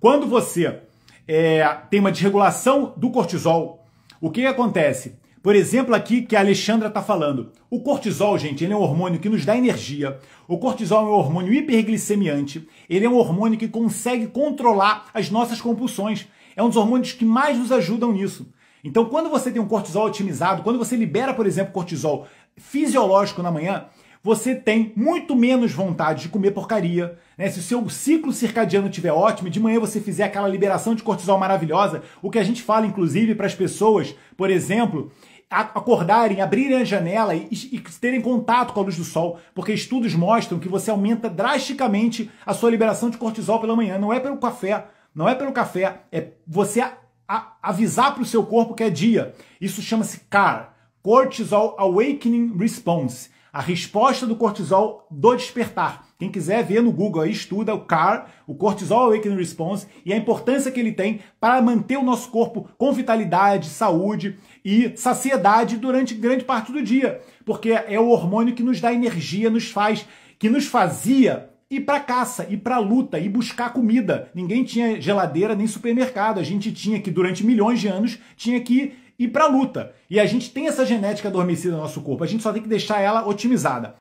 Quando você é, tem uma desregulação do cortisol, o que acontece? Por exemplo, aqui que a Alexandra está falando. O cortisol, gente, ele é um hormônio que nos dá energia. O cortisol é um hormônio hiperglicemiante. Ele é um hormônio que consegue controlar as nossas compulsões. É um dos hormônios que mais nos ajudam nisso. Então, quando você tem um cortisol otimizado, quando você libera, por exemplo, cortisol fisiológico na manhã, você tem muito menos vontade de comer porcaria. Né? Se o seu ciclo circadiano estiver ótimo e de manhã você fizer aquela liberação de cortisol maravilhosa, o que a gente fala, inclusive, para as pessoas, por exemplo, acordarem, abrirem a janela e, e, terem contato com a luz do sol, porque estudos mostram que você aumenta drasticamente a sua liberação de cortisol pela manhã. Não é pelo café, não é pelo café, é você a, a, avisar para o seu corpo que é dia. Isso chama-se CAR, Cortisol Awakening Response. A resposta do cortisol do despertar. Quem quiser ver no Google aí, estuda o CAR, o Cortisol Awakening Response, e a importância que ele tem para manter o nosso corpo com vitalidade, saúde e saciedade durante grande parte do dia. Porque é o hormônio que nos dá energia, nos faz, que nos fazia ir para caça, ir para luta, ir buscar comida. Ninguém tinha geladeira nem supermercado. A gente tinha que, durante milhões de anos, tinha que e para luta. E a gente tem essa genética adormecida no nosso corpo, a gente só tem que deixar ela otimizada.